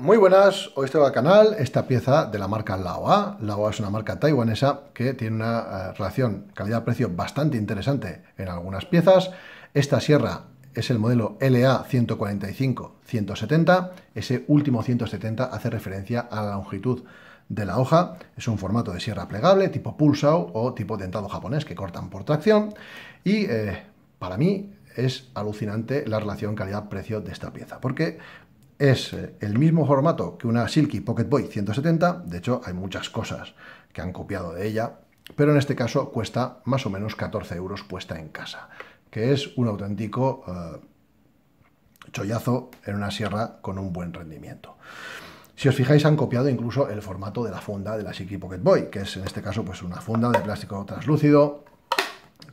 Muy buenas, hoy estoy al canal esta pieza de la marca Laowa. Laowa es una marca taiwanesa que tiene una eh, relación calidad-precio bastante interesante en algunas piezas. Esta sierra es el modelo LA 145-170. Ese último 170 hace referencia a la longitud de la hoja. Es un formato de sierra plegable tipo pulsao o tipo dentado japonés que cortan por tracción. Y eh, para mí es alucinante la relación calidad-precio de esta pieza, porque es eh, el mismo formato que una Silky Pocket Boy 170, de hecho hay muchas cosas que han copiado de ella, pero en este caso cuesta más o menos 14 euros puesta en casa, que es un auténtico eh, chollazo en una sierra con un buen rendimiento. Si os fijáis, han copiado incluso el formato de la funda de la Silky Pocket Boy, que es en este caso pues una funda de plástico translúcido,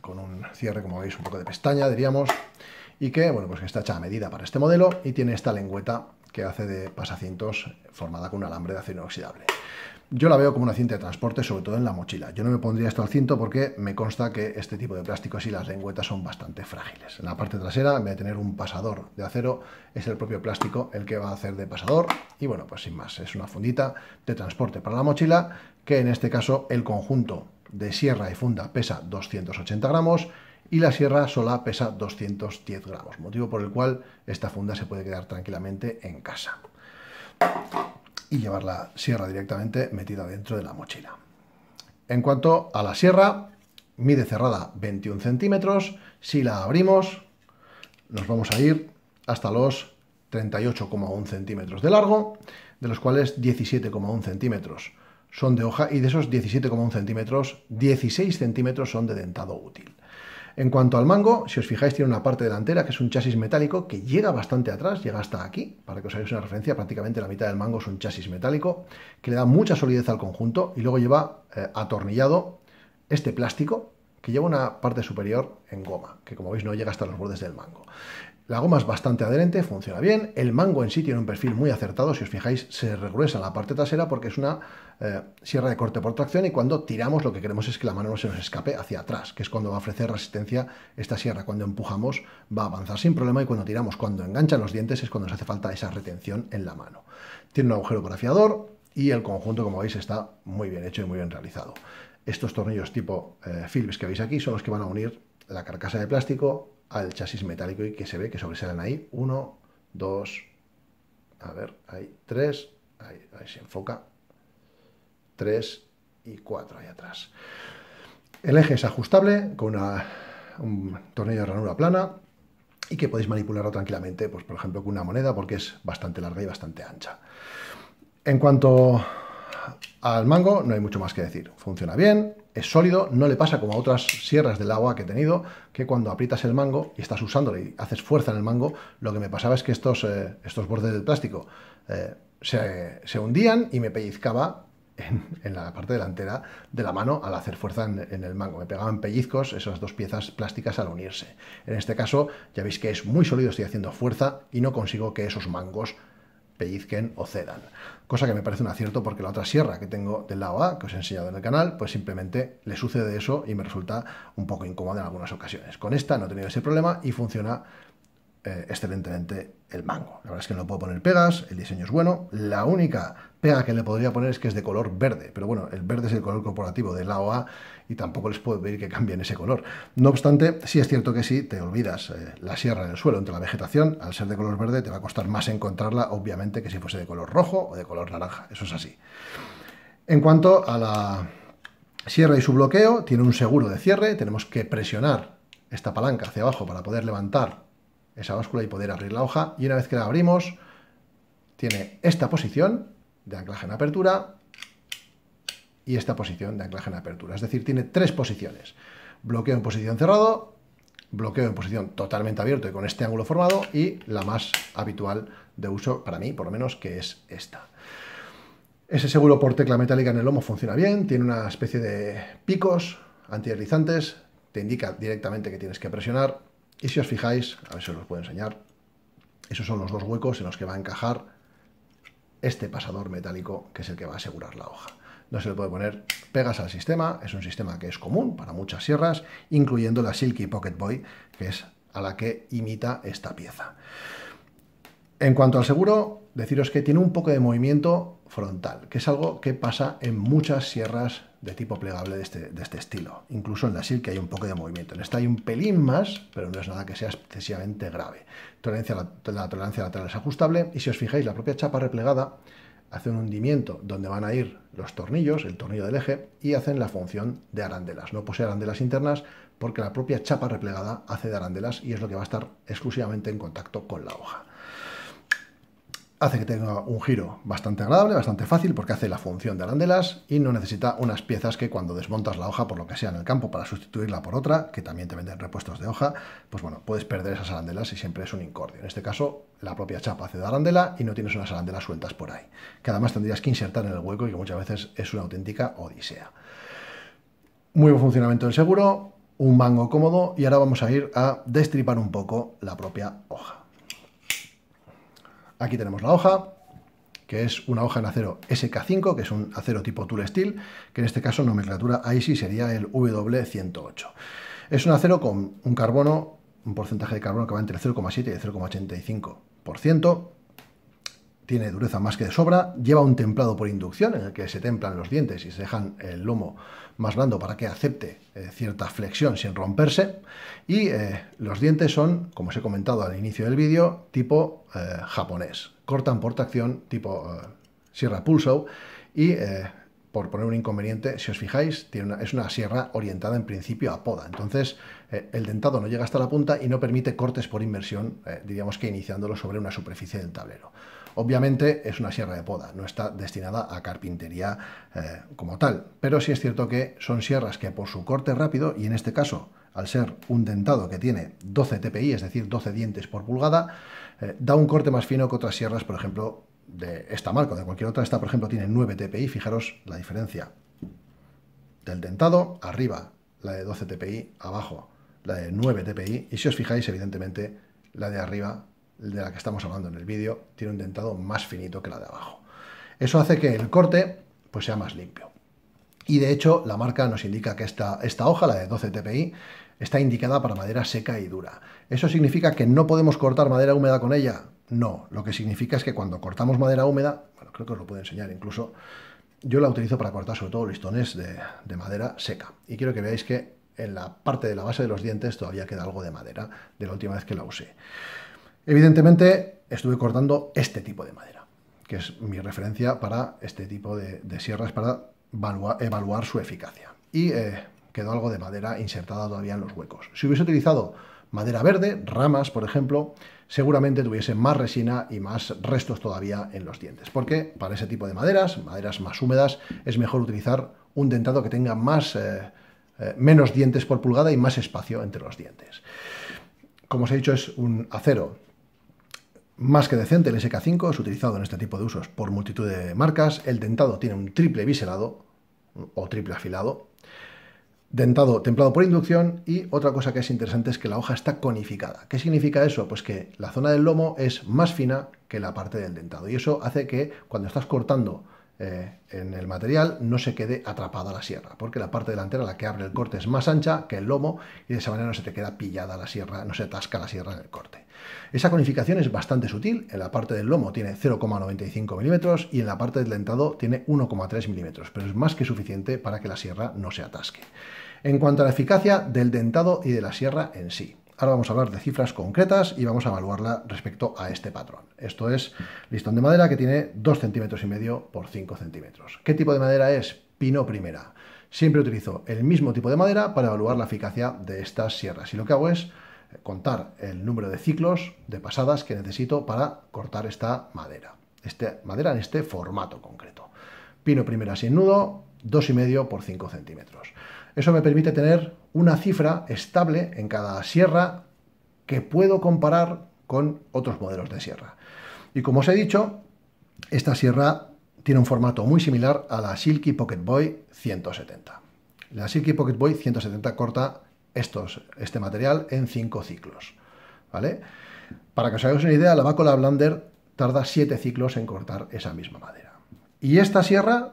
con un cierre, como veis, un poco de pestaña, diríamos, y que, bueno, pues está hecha a medida para este modelo y tiene esta lengüeta que hace de pasacintos formada con alambre de acero inoxidable. Yo la veo como una cinta de transporte, sobre todo en la mochila. Yo no me pondría esto al cinto porque me consta que este tipo de plásticos y las lengüetas son bastante frágiles. En la parte trasera, en a tener un pasador de acero, es el propio plástico el que va a hacer de pasador. Y bueno, pues sin más, es una fundita de transporte para la mochila, que en este caso el conjunto de sierra y funda pesa 280 gramos, y la sierra sola pesa 210 gramos, motivo por el cual esta funda se puede quedar tranquilamente en casa y llevar la sierra directamente metida dentro de la mochila. En cuanto a la sierra, mide cerrada 21 centímetros, si la abrimos nos vamos a ir hasta los 38,1 centímetros de largo, de los cuales 17,1 centímetros son de hoja y de esos 17,1 centímetros, 16 centímetros son de dentado útil. En cuanto al mango, si os fijáis tiene una parte delantera que es un chasis metálico que llega bastante atrás, llega hasta aquí, para que os hagáis una referencia, prácticamente la mitad del mango es un chasis metálico, que le da mucha solidez al conjunto y luego lleva eh, atornillado este plástico que lleva una parte superior en goma, que como veis no llega hasta los bordes del mango. La goma es bastante adherente, funciona bien. El mango en sí tiene un perfil muy acertado. Si os fijáis, se regruesa en la parte trasera porque es una eh, sierra de corte por tracción y cuando tiramos lo que queremos es que la mano no se nos escape hacia atrás, que es cuando va a ofrecer resistencia esta sierra. Cuando empujamos va a avanzar sin problema y cuando tiramos, cuando enganchan los dientes es cuando nos hace falta esa retención en la mano. Tiene un agujero para y el conjunto, como veis, está muy bien hecho y muy bien realizado. Estos tornillos tipo eh, Philips que veis aquí son los que van a unir la carcasa de plástico al chasis metálico y que se ve que sobresalen ahí. 1, 2, a ver, hay tres, ahí, se enfoca, 3 y 4, ahí atrás. El eje es ajustable con una, un tornillo de ranura plana y que podéis manipularlo tranquilamente, pues por ejemplo con una moneda porque es bastante larga y bastante ancha. En cuanto al mango, no hay mucho más que decir. Funciona bien, es sólido, no le pasa como a otras sierras del agua que he tenido, que cuando aprietas el mango y estás usándolo y haces fuerza en el mango, lo que me pasaba es que estos, eh, estos bordes del plástico eh, se, hundían y me pellizcaba en, la parte delantera de la mano al hacer fuerza en, en el mango. Me pegaban pellizcos esas dos piezas plásticas al unirse. En este caso, ya veis que es muy sólido, estoy haciendo fuerza y no consigo que esos mangos pellizquen o cedan. Cosa que me parece un acierto porque la otra sierra que tengo del lado A, que os he enseñado en el canal, pues simplemente le sucede eso y me resulta un poco incómodo en algunas ocasiones. Con esta no he tenido ese problema y funciona eh, excelentemente el mango. La verdad es que no puedo poner pegas, el diseño es bueno. La única que le podría poner es que es de color verde, pero bueno, el verde es el color corporativo de la OA y tampoco les puedo pedir que cambien ese color. No obstante, sí es cierto que si te olvidas eh, la sierra en el suelo entre la vegetación, al ser de color verde te va a costar más encontrarla, obviamente, que si fuese de color rojo o de color naranja, eso es así. En cuanto a la sierra y su bloqueo, tiene un seguro de cierre, tenemos que presionar esta palanca hacia abajo para poder levantar esa báscula y poder abrir la hoja, y una vez que la abrimos, tiene esta posición, de anclaje en apertura y esta posición de anclaje en apertura. Es decir, tiene tres posiciones. Bloqueo en posición cerrado, bloqueo en posición totalmente abierto y con este ángulo formado y la más habitual de uso para mí, por lo menos, que es esta. Ese seguro por tecla metálica en el lomo funciona bien, tiene una especie de picos antideslizantes, te indica directamente que tienes que presionar y si os fijáis, a ver si os lo puedo enseñar, esos son los dos huecos en los que va a encajar este pasador metálico que es el que va a asegurar la hoja. No se le puede poner pegas al sistema, es un sistema que es común para muchas sierras, incluyendo la Silky Pocket Boy, que es a la que imita esta pieza. En cuanto al seguro, deciros que tiene un poco de movimiento frontal, que es algo que pasa en muchas sierras de tipo plegable este, de este, estilo. Incluso en la SIL que hay un poco de movimiento. En esta hay un pelín más, pero no es nada que sea excesivamente grave. la, la tolerancia lateral es ajustable y si os fijáis, la propia chapa replegada hace un hundimiento donde van a ir los tornillos, el tornillo del eje, y hacen la función de arandelas. No posee arandelas internas porque la propia chapa replegada hace de arandelas y es lo que va a estar exclusivamente en contacto con la hoja hace que tenga un giro bastante agradable, bastante fácil, porque hace la función de arandelas y no necesita unas piezas que cuando desmontas la hoja, por lo que sea en el campo, para sustituirla por otra, que también te venden repuestos de hoja, pues bueno, puedes perder esas arandelas y siempre es un incordio. En este caso, la propia chapa hace de arandela y no tienes unas arandelas sueltas por ahí, que además tendrías que insertar en el hueco y que muchas veces es una auténtica odisea. Muy buen funcionamiento del seguro, un mango cómodo y ahora vamos a ir a destripar un poco la propia hoja. Aquí tenemos la hoja, que es una hoja en acero SK5, que es un acero tipo Tool Steel, que en este caso nomenclatura ahí sería el W108. Es un acero con un carbono, un porcentaje de carbono que va entre el 0,7 y el 0,85%, tiene dureza más que de sobra, lleva un templado por inducción en el que se templan los dientes y se dejan el lomo más blando para que acepte eh, cierta flexión sin romperse y eh, los dientes son, como os he comentado al inicio del vídeo, tipo eh, japonés, cortan por tracción tipo sierra pulso y por poner un inconveniente, si os fijáis, es una sierra orientada en principio a poda. Entonces, el dentado no llega hasta la punta y no permite cortes por inmersión, diríamos que iniciándolo sobre una superficie del tablero. Obviamente es una sierra de poda, no está destinada a carpintería eh, como tal, pero sí es cierto que son sierras que por su corte rápido, y en este caso al ser un dentado que tiene 12 TPI, es decir, 12 dientes por pulgada, eh, da un corte más fino que otras sierras, por ejemplo, de esta marca o de cualquier otra. Esta, por ejemplo, tiene 9 TPI, fijaros la diferencia. Del dentado, arriba, la de 12 TPI, abajo, la de 9 TPI, y si os fijáis, evidentemente, la de arriba de la que estamos hablando en el vídeo, tiene un dentado más finito que la de abajo. Eso hace que el corte pues, sea más limpio. Y de hecho, la marca nos indica que esta, esta hoja, la de 12 TPI, está indicada para madera seca y dura. ¿Eso significa que no podemos cortar madera húmeda con ella? No, lo que significa es que cuando cortamos madera húmeda, bueno, creo que os lo puedo enseñar incluso, yo la utilizo para cortar sobre todo listones de madera seca. Y quiero que veáis que en la parte de la base de los dientes todavía queda algo de madera de la última vez que la usé. Evidentemente estuve cortando este tipo de madera, que es mi referencia para este tipo de, sierras para evaluar, su eficacia. Y eh, quedó algo de madera insertada todavía en los huecos. Si hubiese utilizado madera verde, ramas, por ejemplo, seguramente tuviese más resina y más restos todavía en los dientes. Porque para ese tipo de maderas, maderas más húmedas, es mejor utilizar un dentado que tenga más, eh, eh, menos dientes por pulgada y más espacio entre los dientes. Como os he dicho, es un acero más que decente, el SK5 es utilizado en este tipo de usos por multitud de marcas. El dentado tiene un triple biselado o triple afilado. Dentado templado por inducción y otra cosa que es interesante es que la hoja está conificada. ¿Qué significa eso? Pues que la zona del lomo es más fina que la parte del dentado y eso hace que cuando estás cortando eh, en el material no se quede atrapada la sierra, porque la parte delantera, la que abre el corte, es más ancha que el lomo y de esa manera no se te queda pillada la sierra, no se atasca la sierra en el corte. Esa conificación es bastante sutil, en la parte del lomo tiene 0,95 milímetros y en la parte del dentado tiene 1,3 milímetros, pero es más que suficiente para que la sierra no se atasque. En cuanto a la eficacia del dentado y de la sierra en sí, Ahora vamos a hablar de cifras concretas y vamos a evaluarla respecto a este patrón. Esto es listón de madera que tiene 2 centímetros y medio por 5 centímetros. ¿Qué tipo de madera es? Pino primera. Siempre utilizo el mismo tipo de madera para evaluar la eficacia de estas sierras y lo que hago es contar el número de ciclos de pasadas que necesito para cortar esta madera, esta madera en este formato concreto. Pino primera sin nudo, 2,5 por 5 centímetros. Eso me permite tener una cifra estable en cada sierra que puedo comparar con otros modelos de sierra. Y como os he dicho, esta sierra tiene un formato muy similar a la Silky Pocket Boy 170. La Silky Pocket Boy 170 corta estos, este material en 5 ciclos. ¿vale? Para que os hagáis una idea, la bacola Blander tarda 7 ciclos en cortar esa misma madera. Y esta sierra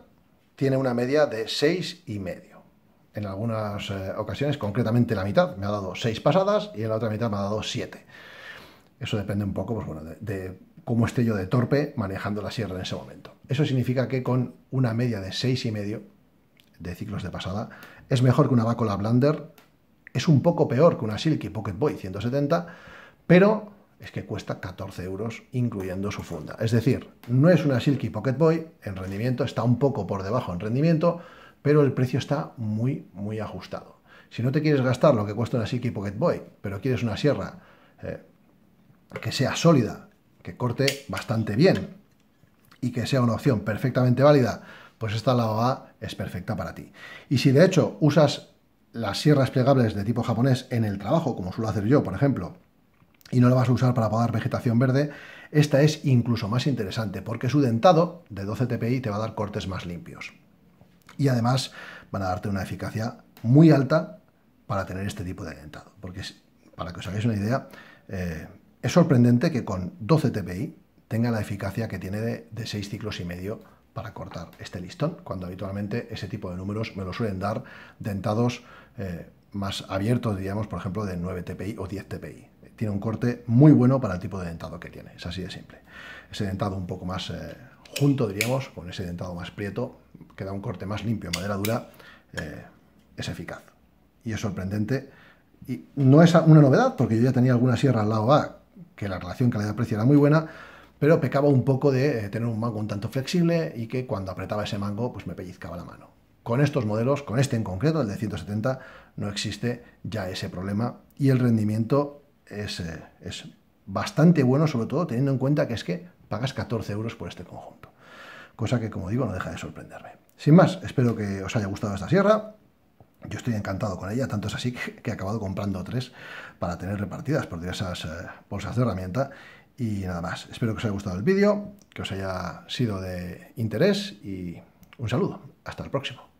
tiene una media de seis y medio. En algunas eh, ocasiones, concretamente la mitad, me ha dado 6 pasadas y en la otra mitad me ha dado 7. Eso depende un poco pues, bueno, de, cómo esté yo de torpe manejando la sierra en ese momento. Eso significa que con una media de y medio de ciclos de pasada, es mejor que una Bacola Blander es un poco peor que una Silky Pocket Boy 170, pero es que cuesta 14 euros incluyendo su funda. Es decir, no es una Silky Pocket Boy en rendimiento, está un poco por debajo en rendimiento, pero el precio está muy, muy ajustado. Si no te quieres gastar lo que cuesta una Silky Pocket Boy, pero quieres una sierra eh, que sea sólida, que corte bastante bien y que sea una opción perfectamente válida, pues esta la es perfecta para ti. Y si de hecho usas las sierras plegables de tipo japonés en el trabajo, como suelo hacer yo, por ejemplo, y no la vas a usar para apagar vegetación verde, esta es incluso más interesante porque su dentado de 12 TPI te va a dar cortes más limpios. Y además van a darte una eficacia muy alta para tener este tipo de dentado. Porque para que os hagáis una idea, eh, es sorprendente que con 12 TPI tenga la eficacia que tiene de, de 6 ciclos y medio para cortar este listón, cuando habitualmente ese tipo de números me lo suelen dar dentados eh, más abierto, diríamos, por ejemplo, de 9 TPI o 10 TPI. Tiene un corte muy bueno para el tipo de dentado que tiene, es así de simple. Ese dentado un poco más eh, junto, diríamos, con ese dentado más prieto, que da un corte más limpio en madera dura, eh, es eficaz. Y es sorprendente. Y no es una novedad, porque yo ya tenía alguna sierra al lado A, que la relación calidad-precio era muy buena, pero pecaba un poco de tener un mango un tanto flexible y que cuando apretaba ese mango, pues me pellizcaba la mano. Con estos modelos, con este en concreto, el de 170, no existe ya ese problema y el rendimiento eh, es, bastante bueno, sobre todo teniendo en cuenta que es que pagas 14 euros por este conjunto. Cosa que, como digo, no deja de sorprenderme. Sin más, espero que os haya gustado esta sierra. Yo estoy encantado con ella, tanto es así que, he acabado comprando tres para tener repartidas por diversas eh, bolsas de herramienta. Y nada más, espero que os haya gustado el vídeo, que os haya sido de interés y un saludo. Hasta el próximo.